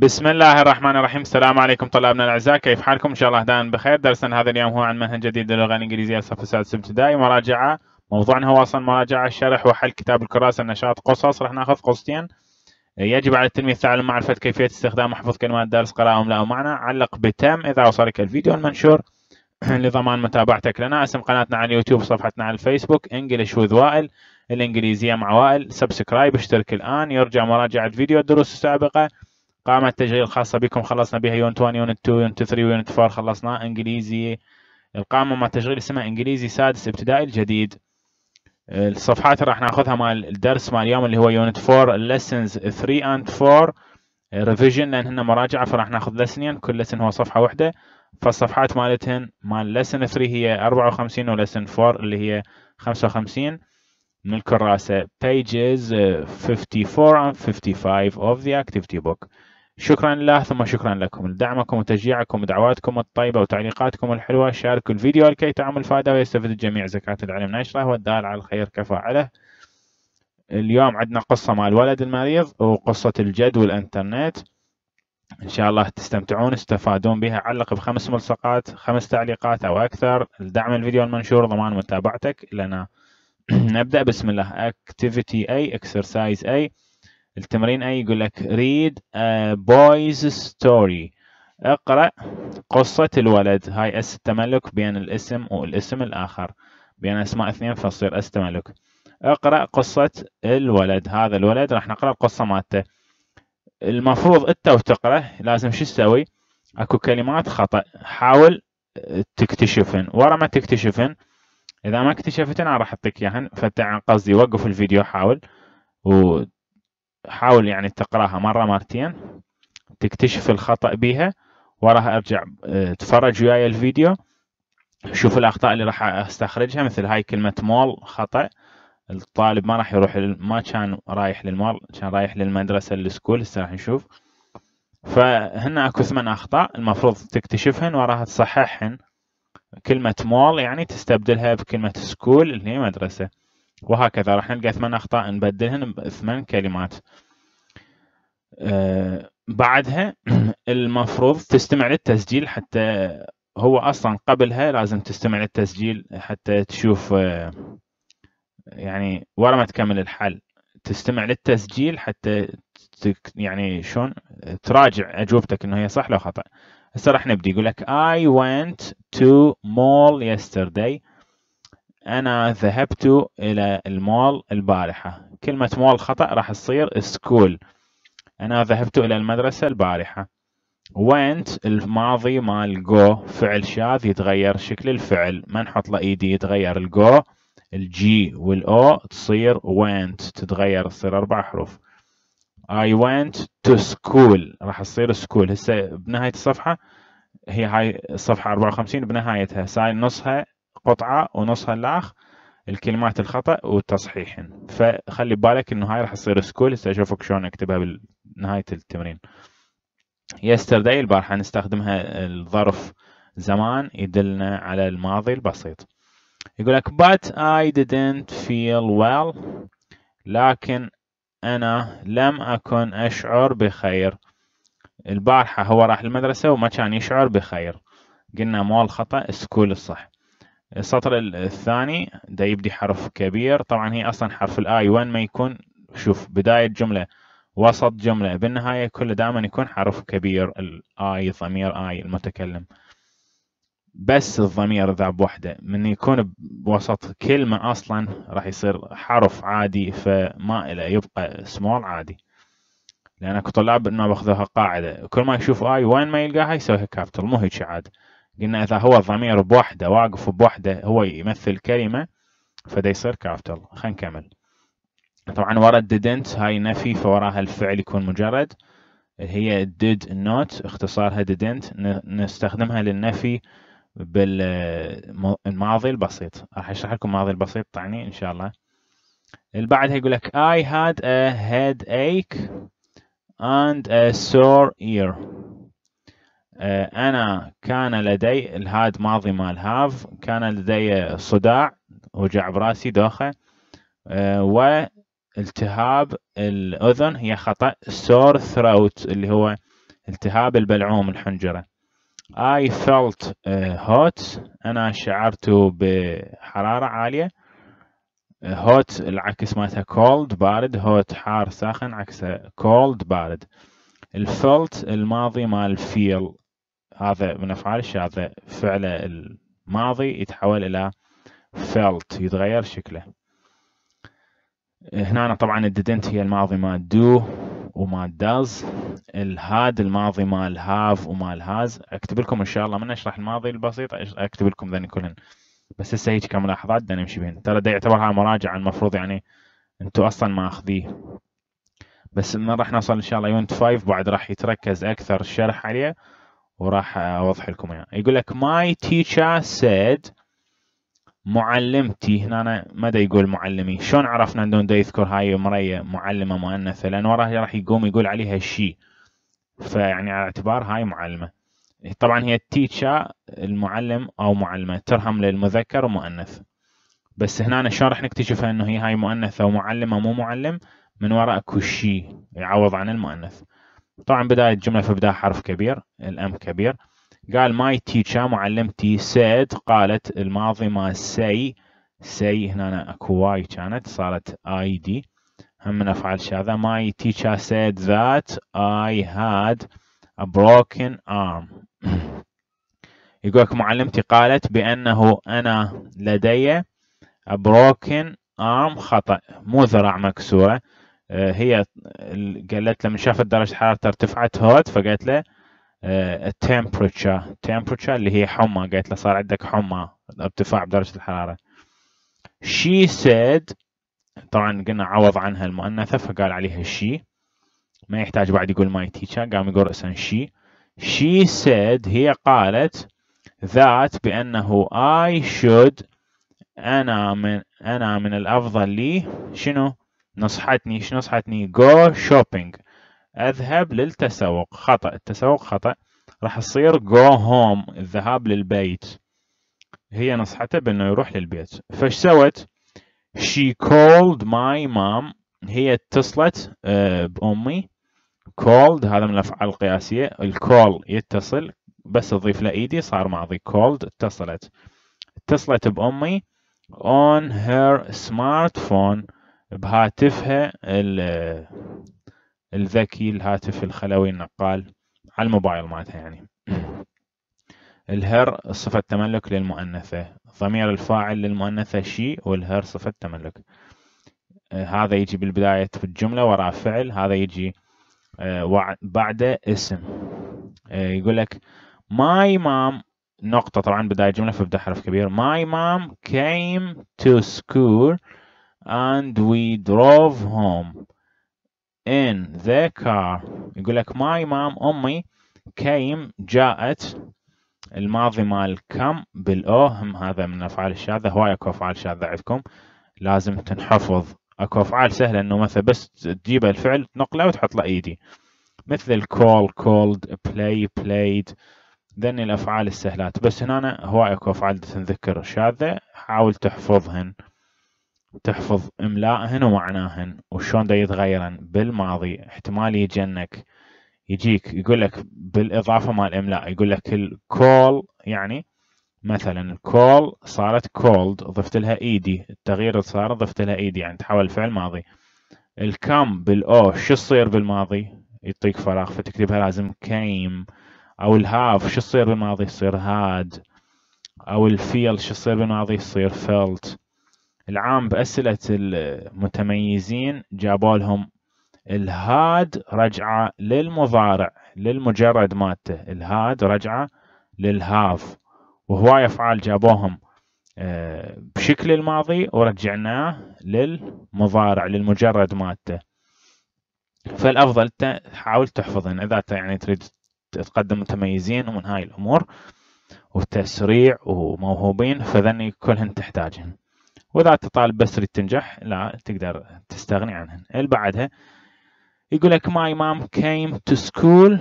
بسم الله الرحمن الرحيم السلام عليكم طلابنا الاعزاء كيف حالكم ان شاء الله دائما بخير درسنا هذا اليوم هو عن منهج جديد للغه الانجليزيه الصف السادس ابتدائي مراجعه موضوعنا هو اصلا مراجعه الشرح وحل كتاب الكراسه النشاط قصص راح ناخذ قصتين يجب على التلميذ تعلم معرفه كيفيه استخدام وحفظ كلمات درس قراءه له معنى علق بتم اذا وصلك الفيديو المنشور لضمان متابعتك لنا اسم قناتنا على اليوتيوب صفحتنا على الفيسبوك انجلش وذ وائل الانجليزيه مع وائل سبسكرايب اشترك الان يرجى مراجعه فيديو الدروس السابقه قائمة التشغيل الخاصة بكم خلصنا بها يونت 1 يونت 2 يونت 3 يونت 4 خلصنا انجليزي القائمة مال التشغيل اسمها انجليزي سادس ابتدائي الجديد الصفحات اللي راح ناخذها مال الدرس مال اليوم اللي هو يونت 4 lessons 3 اند 4 ريفيجن هن مراجعة فراح ناخذ لسنين يعني. كل لسن هو صفحة واحدة فالصفحات مالتهن مال لسن 3 هي 54 ولسن 4 اللي هي 55 من الكراسة pages 54 and 55 of the activity book شكرا لله ثم شكرا لكم لدعمكم وتشجيعكم ودعواتكم الطيبة وتعليقاتكم الحلوة شاركوا الفيديو لكي تعم الفائدة ويستفيد الجميع زكاة العلم نشرة والدال على الخير كفاعله اليوم عندنا قصة مع الولد المريض وقصة الجد والانترنت ان شاء الله تستمتعون استفادون بها علق بخمس ملصقات خمس تعليقات او اكثر لدعم الفيديو المنشور ضمان متابعتك لنا نبدأ بسم الله activity A exercise A التمرين اي يقول لك read a boy's story اقرأ قصة الولد هاي اس التملك بين الاسم والاسم الاخر بين اسماء اثنين فتصير اس تملك اقرأ قصة الولد هذا الولد راح نقرأ القصة مالته المفروض انت وتقرأ لازم شو تسوي اكو كلمات خطأ حاول تكتشفن ورا ما تكتشفن اذا ما اكتشفتن انا راح اعطيك اياهن فانت قصدي وقف الفيديو حاول و حاول يعني تقراها مرة مرتين تكتشف الخطأ بيها وراها ارجع آه، تفرج وياي الفيديو شوف الاخطاء اللي راح استخرجها مثل هاي كلمة مول خطأ الطالب ما راح يروح ما كان رايح للمول كان رايح للمدرسة السكول هسه راح نشوف فهنا اكو ثمان اخطاء المفروض تكتشفهن وراها تصححهن كلمة مول يعني تستبدلها بكلمة سكول اللي هي مدرسة وهكذا راح نلقى ثمان أخطاء نبدلهن بثمان كلمات آه، بعدها المفروض تستمع للتسجيل حتى هو أصلا قبلها لازم تستمع للتسجيل حتى تشوف آه، يعني ورا ما تكمل الحل تستمع للتسجيل حتى يعني شلون تراجع اجوبتك انه هي صح لو خطا هسه راح نبدي يقول لك I went to mall yesterday أنا ذهبت إلى المول البارحة كلمة مول خطأ راح تصير سكول أنا ذهبت إلى المدرسة البارحة went الماضي مال go فعل شاذ يتغير شكل الفعل ما نحط له ايدي يتغير الجو الجي والاو تصير went تتغير تصير اربع حروف I went to school راح تصير school هسه بنهاية الصفحة هي هاي الصفحة 54 بنهايتها ساي نصها قطعة ونصها الاخ الكلمات الخطأ والتصحيح فخلي بالك انه هاي راح تصير سكول هسه اشوفك شلون اكتبها بنهاية التمرين يسترداي البارحة نستخدمها الظرف زمان يدلنا على الماضي البسيط يقول لك but I didn't feel well لكن أنا لم أكن أشعر بخير البارحة هو راح المدرسة وما كان يشعر بخير قلنا مو الخطأ سكول الصح السطر الثاني ده يبدي حرف كبير طبعا هي اصلا حرف الاي وين ما يكون شوف بدايه جمله وسط جمله بالنهايه كله دائما يكون حرف كبير الاي ضمير اي المتكلم بس الضمير ذا بوحده من يكون بوسط كلمه اصلا راح يصير حرف عادي فما الى يبقى سمول عادي لان اكو طلاب انه باخذها قاعده كل ما يشوف اي وين ما يلقاها يسويها كابيتال مو هيك عاد قلنا إذا هو ضمير بوحده واقف بوحده هو يمثل كلمة فده يصير كابيتال خلينا نكمل طبعا ورا didn't هاي نفي فوراها الفعل يكون مجرد هي did not اختصارها didn't نستخدمها للنفي بالماضي البسيط راح اشرح لكم الماضي البسيط تعني ان شاء الله اللي بعدها يقول لك I had a headache and a sore ear آه، انا كان لدي الهاد ماضي مال هاف كان لدي صداع وجع براسي دوخه آه، والتهاب الاذن هي خطا سور ثروت اللي هو التهاب البلعوم الحنجره I felt آه، hot انا شعرت بحراره عاليه هوت العكس مالتها كولد بارد هوت حار ساخن عكسه كولد بارد الفلت الماضي مال فيل هذا من أفعال الشاذة فعله الماضي يتحول إلى felt يتغير شكله هنا طبعا didn't هي الماضي مال do ومال does الهاد الماضي مال have ومال has اكتب لكم ان شاء الله من اشرح الماضي البسيط اكتب لكم ذني كلن بس هسه هيك كملاحظات بدنا نمشي بهن ترى يعتبر هاي مراجعه المفروض يعني انتم اصلا ما اخذيه بس من راح نوصل ان شاء الله يونت 5 بعد راح يتركز اكثر الشرح عليه وراح اوضح لكم اياها يعني. يقول لك ماي تيشر سيد معلمتي هنا أنا ماذا يقول معلمي شلون عرفنا ان دا يذكر هاي مرية معلمة مؤنثة لأن وراها راح يقوم يقول عليها شي فيعني على اعتبار هاي معلمة طبعا هي التيتشا المعلم أو معلمة ترهم للمذكر ومؤنث بس هنا شلون راح نكتشف انه هي هاي مؤنثة ومعلمة مو معلم من وراء اكو شي يعوض عن المؤنث طبعا بداية الجملة في بداية حرف كبير الأم كبير قال ماي تيشر معلمتي سيد قالت الماضي ما سي سي هنا اكو واي كانت صارت اي دي هم من افعال شاذة ماي تيشر سيد ذات اي هاد ا بروكن ارم يقولك معلمتي قالت بأنه أنا لدي ا بروكن ارم خطأ مو ذراع مكسورة آه، هي قالت لما شافت درجة حرارته ارتفعت هوت فقالت له التمبرتشر آه، temperature اللي هي حمى قالت له صار عندك حمى ارتفاع بدرجة الحرارة she said طبعا قلنا عوض عنها المؤنثة فقال عليها she ما يحتاج بعد يقول my teacher قام يقول اسا she she said هي قالت that بأنه I should أنا من أنا من الأفضل لي شنو نصحتني ايش نصحتني جو شوبينج اذهب للتسوق خطأ التسوق خطأ راح تصير جو هوم الذهاب للبيت هي نصحته بانه يروح للبيت فايش سوت she called my mom هي اتصلت آه، بامي called هذا من الافعال القياسيه الكول يتصل بس اضيف له ايدي صار ماضي called اتصلت اتصلت بامي on her smartphone بهاتفها الذكي الهاتف الخلوي النقال على الموبايل مالتها يعني الهر صفة تملك للمؤنثة ضمير الفاعل للمؤنثة شي والهر صفة تملك هذا يجي بالبداية في الجملة وراء فعل هذا يجي آه، بعده اسم آه، يقول لك ماي مام نقطة طبعا بداية جملة فبدأ حرف كبير ماي مام came to school and we drove home in the car يقول لك my mom أمي came جاءت الماضي مال كم بالأو هم هذا من الأفعال الشاذة هواي أكو أفعال شاذة عندكم لازم تنحفظ أكو أفعال سهلة إنه مثلا بس تجيب الفعل تنقله وتحط له إيدي مثل call called play played ذني الأفعال السهلات بس هنا هواي أكو أفعال تنذكر شاذة حاول تحفظهن تحفظ املائهن ومعناهن وشلون دا يتغيرن بالماضي احتمال يجنك يجيك يقول لك بالاضافه مال املاء يقول لك الكول يعني مثلا الكول صارت كولد ضفت لها ايدي التغيير صار ضفت لها ايدي يعني تحول فعل ماضي الكم بالاو شو يصير بالماضي يعطيك فراغ فتكتبها لازم كيم او الهاف شو يصير بالماضي يصير هاد او الفيل شو يصير بالماضي يصير فيلت العام بأسئلة المتميزين جابوا لهم الهاد رجعة للمضارع للمجرد مالته الهاد رجعة للهاف وهواي أفعال جابوهم آه، بشكل الماضي ورجعناه للمضارع للمجرد مالته فالأفضل تحاول تحفظهن إذا يعني تريد تقدم متميزين ومن هاي الأمور وتسريع وموهوبين فذن كلهن تحتاجهم واذا تطالب بس تريد تنجح لا تقدر تستغني عنهن اللي بعدها يقول لك my mom came to school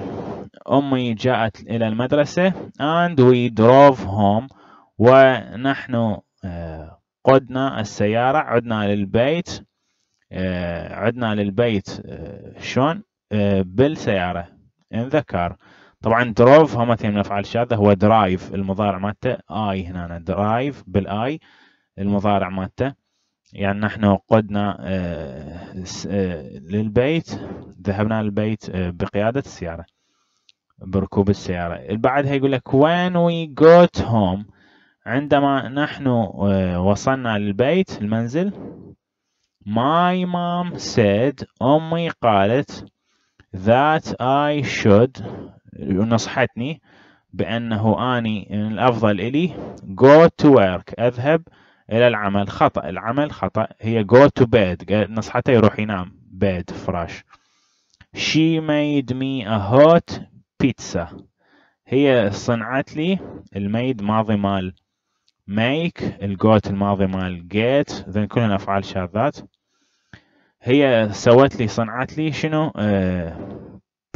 امي جاءت الى المدرسه and we drove home ونحن آه، قدنا السياره عدنا للبيت آه، عدنا للبيت آه، شلون بالسياره in the car طبعا drove هم من الافعال الشاذه هو درايف المضارع مالته اي هنا درايف بالاي المضارع مالته يعني نحن قدنا آه، آه، للبيت ذهبنا للبيت آه، بقيادة السيارة بركوب السيارة بعدها يقول لك when we got home عندما نحن وصلنا للبيت المنزل my mom said أمي قالت that I should نصحتني بأنه أني من الأفضل إلي go to work أذهب إلى العمل خطأ العمل خطأ هي go to bed نصحته يروح ينام bed فراش she made me a hot pizza هي صنعت لي الميد ماضي مال make الجوت الماضي مال get ذن كلهن أفعال شاذات هي سوت لي صنعت لي شنو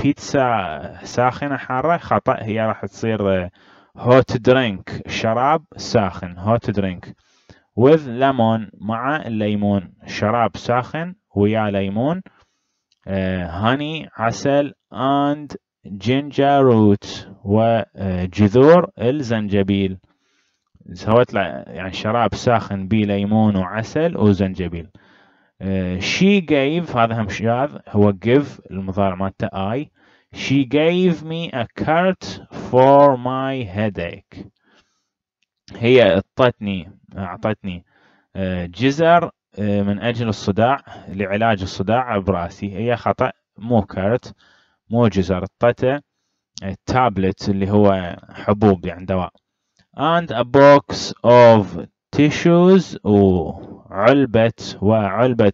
بيتزا آه، ساخنة حارة خطأ هي راح تصير هوت آه، درينك شراب ساخن هوت درينك with lemon مع الليمون شراب ساخن ويا ليمون هاني آه، عسل and ginger root وجذور آه، الزنجبيل سويت يعني شراب ساخن بيه ليمون وعسل وزنجبيل آه، she gave هذا هم شاذ هو give المضارع مالته I she gave me a cart for my headache هي اعطتني اعطتني آه، جزر آه، من اجل الصداع لعلاج الصداع براسي هي خطا مو كارت مو جزر اعطته تابلت آه، اللي هو حبوب يعني دواء and a box of tissues وعلبة وعلبة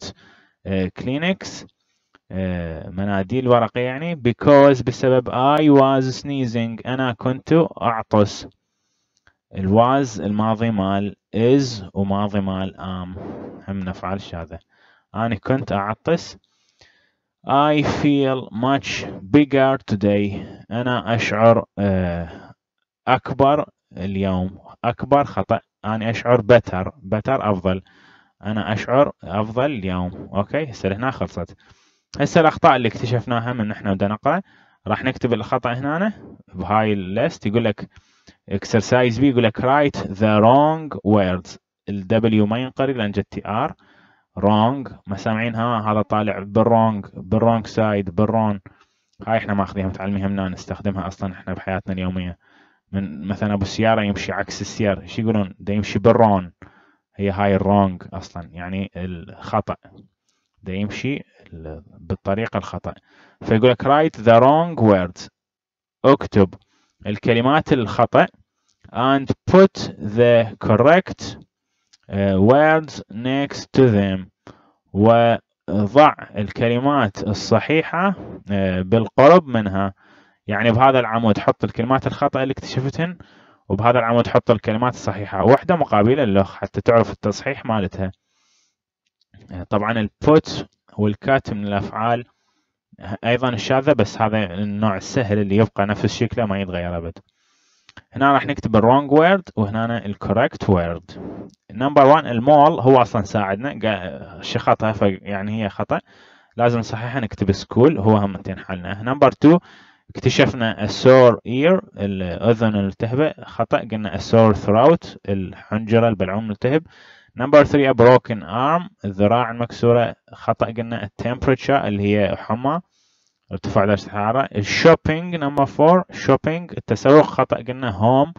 كلينكس مناديل ورقي يعني because بسبب I was sneezing أنا كنت أعطس الواز الماضي مال is وماضي مال am هم نفعل شاذة أنا كنت أعطس I feel much bigger today أنا أشعر آه، أكبر اليوم أكبر خطأ أنا أشعر better better أفضل أنا أشعر أفضل اليوم أوكي هسه هنا خلصت هسه الأخطاء اللي اكتشفناها من إحنا بدنا نقرأ راح نكتب الخطأ هنا بهاي الليست يقول لك اكسرسايز بي يقول لك رايت ذا رونج ووردز الدبليو ما ينقري لان جت تي ار رونج ما سامعينها هذا طالع بالرونج بالرونج سايد بالرون هاي احنا ماخذينها متعلمينها من نستخدمها اصلا احنا بحياتنا اليوميه من مثلا ابو السياره يمشي عكس السير ايش يقولون ده يمشي بالرون هي هاي الرونج اصلا يعني الخطا ده يمشي بالطريقه الخطا فيقول لك رايت ذا رونج ووردز اكتب الكلمات الخطأ and put the correct uh, words next to them وضع الكلمات الصحيحة uh, بالقرب منها يعني بهذا العمود حط الكلمات الخطأ اللي اكتشفتهن وبهذا العمود حط الكلمات الصحيحة واحدة مقابلة له حتى تعرف التصحيح مالتها طبعا put والكات من الأفعال ايضا الشاذة بس هذا النوع السهل اللي يبقى نفس شكله ما يتغير ابد هنا راح نكتب الرونج وورد وهنا الكوركت وورد نمبر 1 المول هو اصلا ساعدنا خطا يعني هي خطا لازم نصححها نكتب سكول هو انتين حلنا نمبر 2 اكتشفنا السور اير الاذن الملتهبه خطا قلنا السور ثروت الحنجره البلعوم الملتهب نمبر 3 بروكن ارم الذراع المكسورة خطأ قلنا التمبرتشر اللي هي حمى ارتفاع درجة الحرارة الشوبينج نمبر 4 شوبينج التسوق خطأ قلنا هوم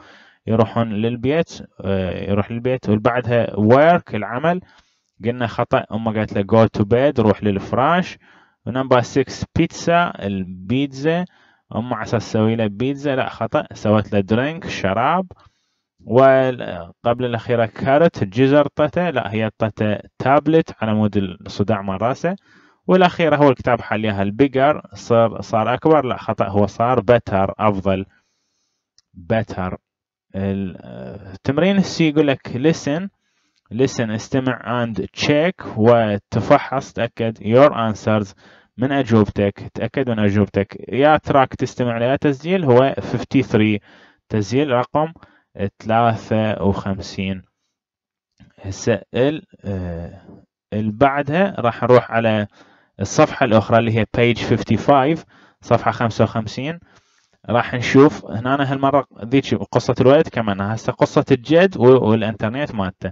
يروحون للبيت آه، يروح للبيت وبعدها ورك العمل قلنا خطأ أمه قالت له جو تو بيد روح للفراش ونمبر 6 بيتزا البيتزا أمه عسى تسوي له بيتزا لا خطأ سوت له درينك شراب وقبل الأخيرة كارت جزر طته لا هي طته تابلت على مود الصداع من راسه والأخيرة هو الكتاب حاليها البيجر صار صار أكبر لا خطأ هو صار بتر أفضل بتر التمرين السي يقول لك listen listen استمع and check وتفحص تأكد your answers من أجوبتك تأكد من أجوبتك يا تراك تستمع لها تسجيل هو 53 تسجيل رقم ثلاثة وخمسين هسه ال آه بعدها راح نروح على الصفحة الأخرى اللي هي page 55 صفحة 55 راح نشوف هنا هالمرة ذيك قصة الولد كمان هسه قصة الجد والإنترنت مالته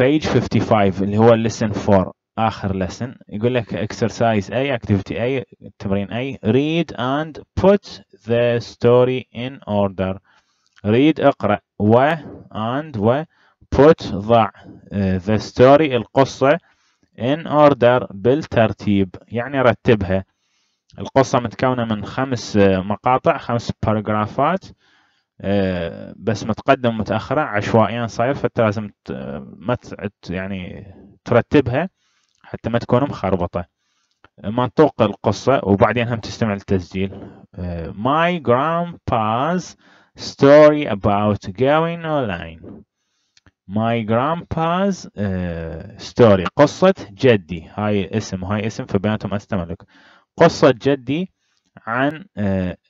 page 55 اللي هو lesson 4 آخر lesson يقول لك exercise A activity A تمرين A read and put the story in order read اقرأ و and و put ضع uh, the story القصة in order بالترتيب يعني رتبها القصة متكونة من خمس آه، مقاطع خمس باراجرافات آه، بس متقدم ومتأخرة عشوائيا صاير فانت لازم آه، ما يعني ترتبها حتى ما تكون مخربطة منطوق القصة وبعدين هم تستمع للتسجيل my grandpa's story about going online my grandpa's uh, story قصة جدي هاي اسم هاي اسم فبيناتهم استملك قصة جدي عن uh,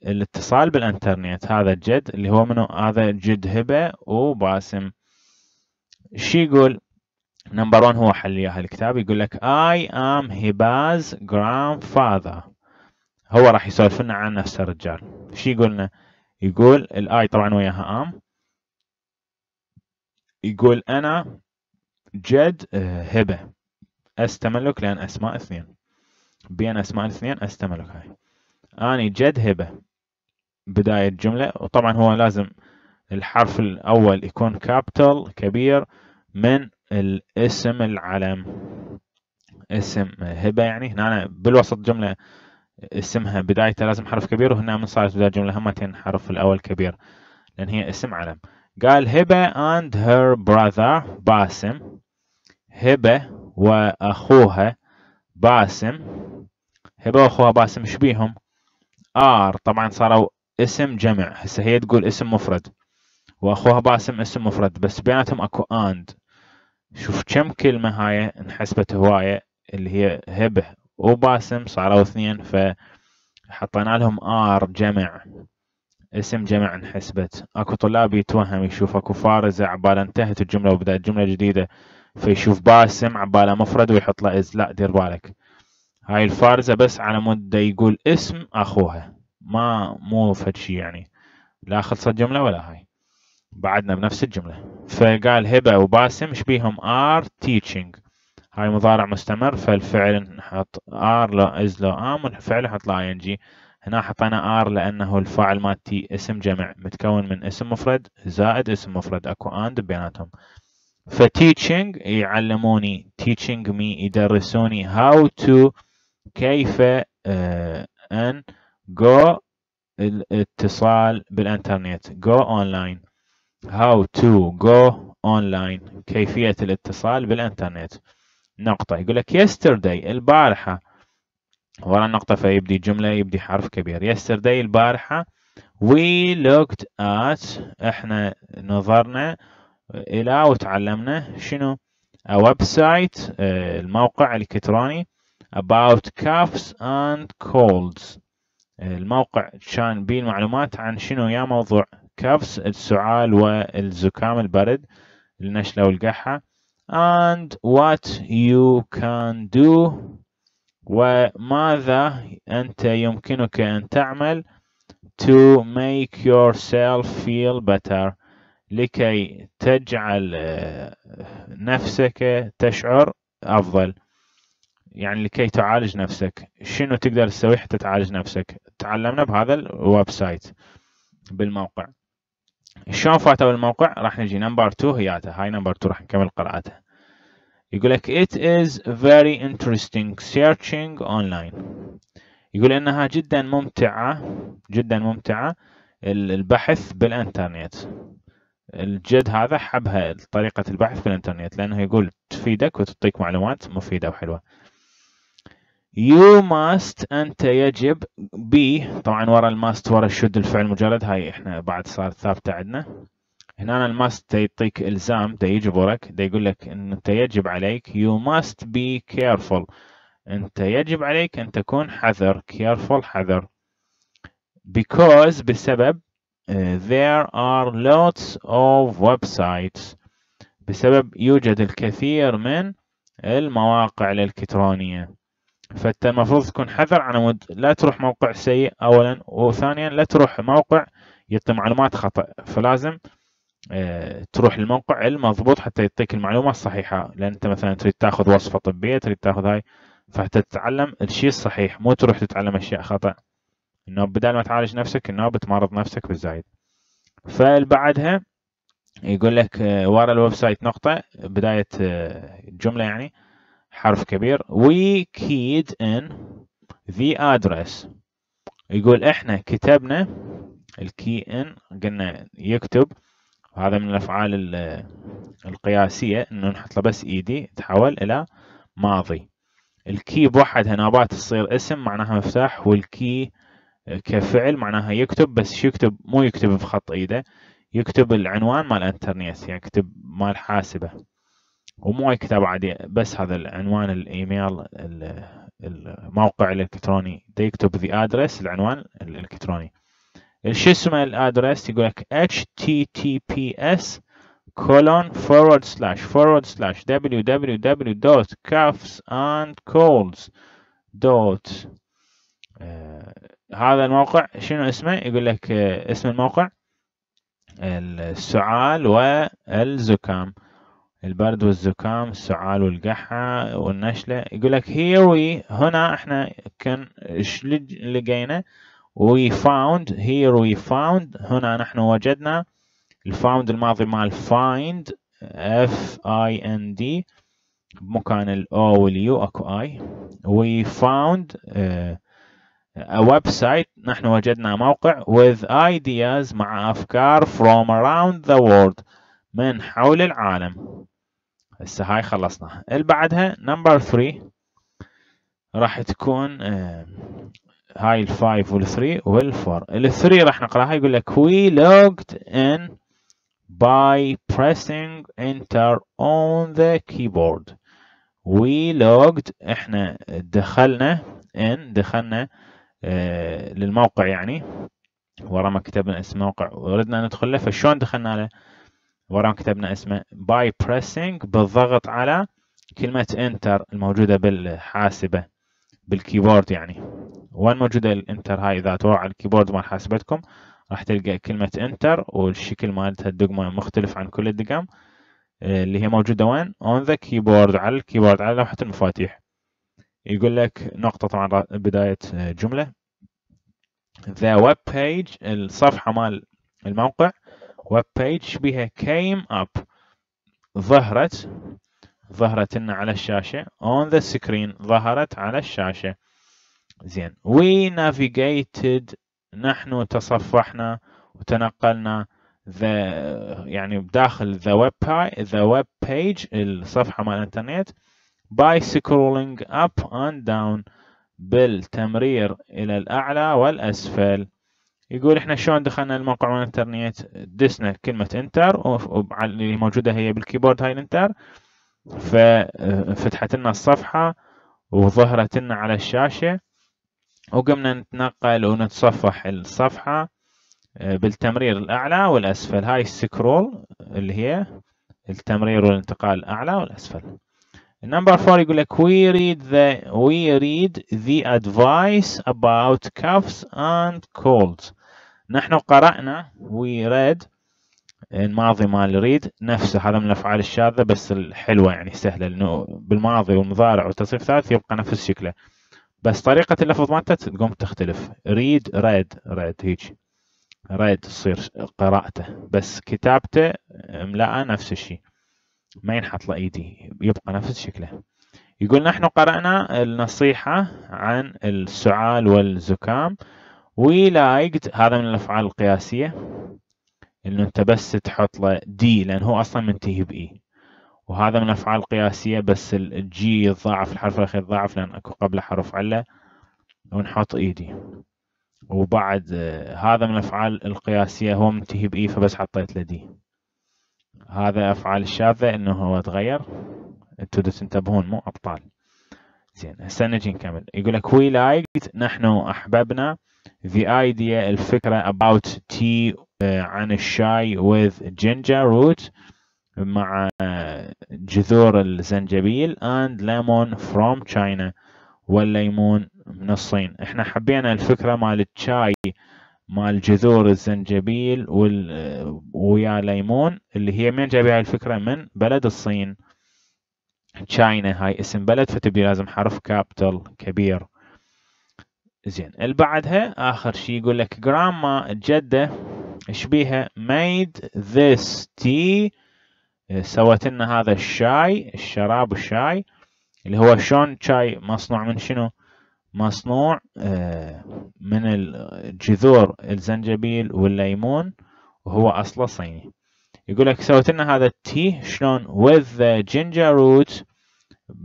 الاتصال بالانترنت هذا الجد اللي هو منو هذا جد هبة وباسم شي يقول نمبر 1 هو حل ياها الكتاب يقول لك I am Hiba's grandfather هو راح يسولف لنا عن نفس الرجال شي يقول لنا يقول الاي طبعا وياها ام يقول انا جد آه، هبه استملك لان اسماء اثنين بين اسماء الاثنين استملك هاي اني جد هبه بدايه جمله وطبعا هو لازم الحرف الاول يكون كابيتال كبير من الاسم العلم اسم آه، هبه يعني هنا بالوسط جمله اسمها بدايته لازم حرف كبير وهنا من صارت بداية الجملة همتين حرف الأول كبير لأن هي اسم علم قال هبة and her brother باسم هبة وأخوها باسم هبة وأخوها باسم شبيهم آر طبعا صاروا اسم جمع هسه هي تقول اسم مفرد وأخوها باسم اسم مفرد بس بيناتهم أكو اند شوف كم كلمة هاي انحسبت هواية اللي هي هبة وباسم صاروا اثنين فحطينا لهم ار جمع اسم جمع انحسبت اكو طلاب يتوهم يشوف اكو فارزة عباله انتهت الجملة وبدأت جملة جديدة فيشوف باسم عباله مفرد ويحط له از لا دير بالك هاي الفارزة بس على مدة يقول اسم اخوها ما مو فد شيء يعني لا خلصت جملة ولا هاي بعدنا بنفس الجملة فقال هبة وباسم شبيهم ار تيتشنج هاي مضارع مستمر فالفعل نحط ار لو از لو ام والفعل نحط له اي ان جي هنا حطينا ار لانه الفاعل مالتي اسم جمع متكون من اسم مفرد زائد اسم مفرد اكو اند بيناتهم فتيتشنج يعلموني تيتشنج مي يدرسوني هاو تو كيف آه، ان جو الاتصال بالانترنت جو اونلاين تو جو اون لاين كيفية الاتصال بالانترنت نقطة يقول لك yesterday البارحة ورا النقطة فيبدي جملة يبدي حرف كبير yesterday البارحة we looked at احنا نظرنا الى وتعلمنا شنو a website آه، الموقع الالكتروني about coughs and colds الموقع كان بيه معلومات عن شنو يا موضوع كافس السعال والزكام البرد النشلة والقحة and what you can do وماذا أنت يمكنك أن تعمل to make yourself feel better لكي تجعل آه، نفسك تشعر أفضل يعني لكي تعالج نفسك شنو تقدر تسوي حتى تعالج نفسك تعلمنا بهذا الويب سايت بالموقع شلون فاتوا الموقع راح نجي نمبر 2 هياته هاي نمبر 2 راح نكمل قراءتها يقول لك it is very interesting searching online يقول انها جدا ممتعه جدا ممتعه البحث بالانترنت الجد هذا حبها طريقة البحث بالانترنت لأنه يقول تفيدك وتعطيك معلومات مفيدة وحلوة يو ماست انت يجب بي طبعا ورا الماست ورا الشد الفعل مجرد هاي احنا بعد صارت ثابته عندنا هنا الماست يعطيك الزام ده يجبرك ده يقول لك ان انت يجب عليك يو ماست بي كيرفول انت يجب عليك ان تكون حذر كيرفول حذر because بسبب there are lots of websites بسبب يوجد الكثير من المواقع الالكترونيه فانت المفروض تكون حذر على مود لا تروح موقع سيء اولا وثانيا لا تروح موقع يعطي معلومات خطا فلازم آه، تروح الموقع المضبوط حتى يعطيك المعلومه الصحيحه لان انت مثلا تريد تاخذ وصفه طبيه تريد تاخذ هاي فحتى تتعلم الشيء الصحيح مو تروح تتعلم اشياء خطا انه بدل ما تعالج نفسك انه بتمرض نفسك بالزايد فبعدها يقول لك آه، ورا الويب سايت نقطه بدايه آه، جمله يعني حرف كبير we keyed in the address يقول احنا كتبنا الكي ان قلنا يكتب هذا من الافعال القياسيه انه نحط له بس ايدي e تحول الى ماضي الكي بوحدها نابات تصير اسم معناها مفتاح والكي كفعل معناها يكتب بس شو يكتب مو يكتب بخط ايده e يكتب العنوان مال يعني يكتب مال حاسبه ومو أي كتاب عادي بس هذا العنوان الإيميل الموقع الإلكتروني تكتب ذا أدرس العنوان الإلكتروني شو اسمه الأدرس يقول لك https colon forward slash forward slash www dot cuffs and dot آه هذا الموقع شنو اسمه يقول لك آه اسم الموقع السعال والزكام البرد والزكام السعال والقحة والنشلة يقول لك here we هنا احنا كان لقينا we found here we found هنا نحن وجدنا الفاوند الماضي مال find f i n d بمكان ال o وال u اكو i we found آه، a website نحن وجدنا موقع with ideas مع افكار from around the world من حول العالم هسه هاي خلصنا اللي بعدها نمبر 3 راح تكون هاي ال5 وال3 وال4 ال3 راح نقراها يقول لك we logged in by pressing enter on the keyboard we logged احنا دخلنا ان دخلنا آه، للموقع يعني ورا ما كتبنا اسم موقع وردنا ندخل له فشلون دخلنا له وراه كتبنا اسمه باي بريسنج بالضغط على كلمة انتر الموجودة بالحاسبة بالكيبورد يعني وين موجودة الانتر هاي إذا تروح على الكيبورد مال حاسبتكم راح تلقى كلمة انتر والشكل مالتها الدقمة مختلف عن كل الدقم آه، اللي هي موجودة وين؟ اون ذا كيبورد على الكيبورد على لوحة المفاتيح يقول لك نقطة طبعا بداية آه، جملة the web page الصفحة مال الموقع ويب page بها came up ظهرت ظهرت لنا على الشاشة on the screen ظهرت على الشاشة زين we navigated نحن تصفحنا وتنقلنا the يعني بداخل the web the web page الصفحة مال الانترنت by scrolling up and down بالتمرير إلى الأعلى والأسفل يقول احنا شلون دخلنا الموقع مال الانترنت دسنا كلمة انتر اللي موجودة هي بالكيبورد هاي الانتر ففتحت لنا الصفحة وظهرت لنا على الشاشة وقمنا نتنقل ونتصفح الصفحة آه، بالتمرير الأعلى والأسفل هاي السكرول اللي هي التمرير والانتقال الأعلى والأسفل نمبر 4 يقول لك we read the we read the advice about coughs and colds. نحن قرأنا وي ريد الماضي مال ريد نفسه هذا من الافعال الشاذه بس الحلوه يعني سهله لانه بالماضي والمضارع والتصريف الثالث يبقى نفس شكله بس طريقه اللفظ مالته تقوم تختلف ريد ريد ريد هيك ريد تصير قراءته بس كتابته املاءه نفس الشيء ما ينحط له ايدي يبقى نفس شكله يقول نحن قرأنا النصيحة عن السعال والزكام لايكد هذا من الافعال القياسيه انه انت بس تحط له دي لان هو اصلا منتهي باي e. وهذا من الافعال القياسيه بس الجي يتضاعف الحرف الاخير يتضاعف لان اكو قبله حرف عله ونحط ايدي e وبعد آه، هذا من الافعال القياسيه هو منتهي باي e، فبس حطيت له دي هذا افعال الشاذه انه هو تغير انتم تنتبهون مو ابطال زين هسه نجي نكمل يقول لك وي لايكت نحن احببنا the idea الفكرة about tea عن uh, الشاي with ginger root مع جذور الزنجبيل and lemon from China والليمون من الصين احنا حبينا الفكرة مال الشاي مال جذور الزنجبيل وال... آه، ويا ليمون اللي هي من هاي الفكرة من بلد الصين تشاينا هاي اسم بلد فتبدي لازم حرف كابيتال كبير زين بعدها اخر شيء يقول لك جراما جده ايش بيها ميد ذس تي سوت لنا هذا الشاي الشراب الشاي اللي هو شلون شاي مصنوع من شنو مصنوع إيه، من الجذور الزنجبيل والليمون وهو اصله صيني يقول لك سوت لنا هذا التي شلون with the ginger root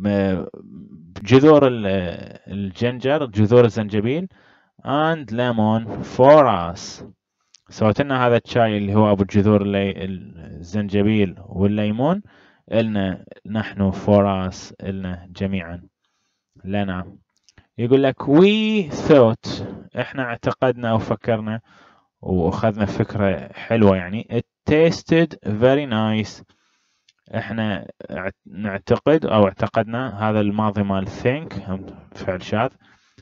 إيه، جذور الجنجر جذور الزنجبيل and lemon for us سويت لنا هذا الشاي اللي هو ابو الجذور الزنجبيل والليمون النا نحن for us النا جميعا لنا يقول لك we thought احنا اعتقدنا وفكرنا واخذنا فكره حلوه يعني it tasted very nice احنا نعتقد او اعتقدنا هذا الماضي مال think فعل شاذ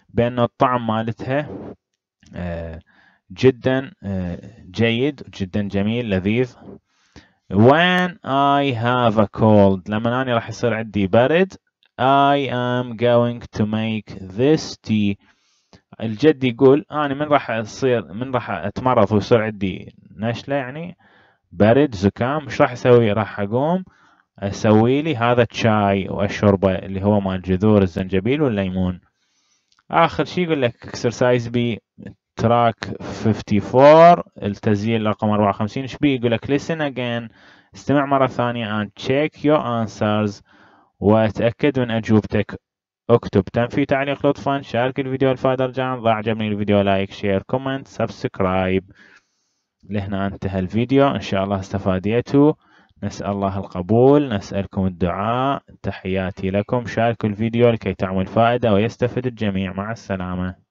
بأن الطعم مالتها آه، جدا آه، جيد جدا جميل لذيذ when I have a cold لما أنا راح يصير عندي برد I am going to make this tea الجد يقول أنا من راح أصير من راح أتمرض ويصير عندي نشلة يعني برد زكام ايش راح أسوي راح أقوم اسوي لي هذا الشاي واشربه اللي هو مال جذور الزنجبيل والليمون اخر شي يقول لك اكسرسايز بي تراك 54 التسجيل رقم 54 ايش بي يقول لك listen again استمع مرة ثانية and check your answers وتأكد من أجوبتك اكتب تم في تعليق لطفا شارك الفيديو الفائدة رجاء ضع عجبني الفيديو لايك شير كومنت سبسكرايب لهنا انتهى الفيديو ان شاء الله استفاديتوا نسأل الله القبول نسألكم الدعاء تحياتي لكم شاركوا الفيديو لكي تعمل فائدة ويستفد الجميع مع السلامة